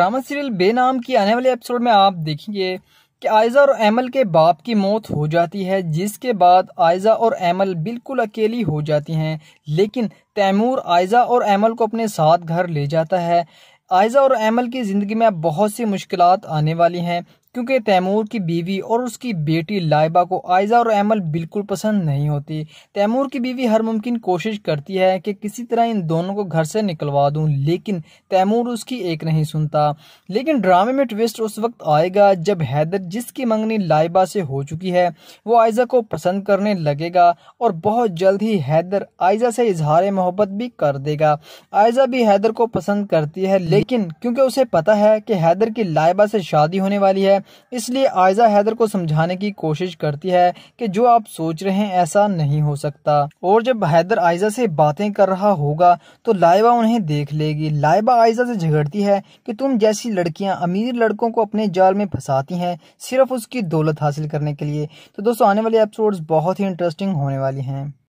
drama serial बेनाम की आने वाले एपिसोड में आप देखेंगे कि आयजा और एमल के बाप की मौत हो जाती है जिसके बाद आयजा और एमल बिल्कुल अकेली हो जाती हैं लेकिन तैमूर आयजा और एमल को अपने साथ घर ले जाता है आयजा और एमल की ज़िंदगी में बहुत सी मुश्किल आने वाली हैं क्योंकि तैमूर की बीवी और उसकी बेटी लाइबा को आयजा और अमल बिल्कुल पसंद नहीं होती तैमूर की बीवी हर मुमकिन कोशिश करती है कि किसी तरह इन दोनों को घर से निकलवा दूं लेकिन तैमूर उसकी एक नहीं सुनता लेकिन ड्रामे में ट्विस्ट उस वक्त आएगा जब हैदर जिसकी मंगनी लाइबा से हो चुकी है वो आयजा को पसंद करने लगेगा और बहुत जल्द ही हैदर आयजा से इजहार मोहब्बत भी कर देगा आयजा भी हैदर को पसंद करती है लेकिन क्योंकि उसे पता है कि हैदर की लाइबा से शादी होने वाली है इसलिए आयजा हैदर को समझाने की कोशिश करती है कि जो आप सोच रहे हैं ऐसा नहीं हो सकता और जब हैदर आयजा से बातें कर रहा होगा तो लाइबा उन्हें देख लेगी लाइबा आयजा से झगड़ती है कि तुम जैसी लड़कियां अमीर लड़कों को अपने जाल में फंसाती हैं सिर्फ उसकी दौलत हासिल करने के लिए तो दोस्तों आने वाले एपिसोड बहुत ही इंटरेस्टिंग होने वाली है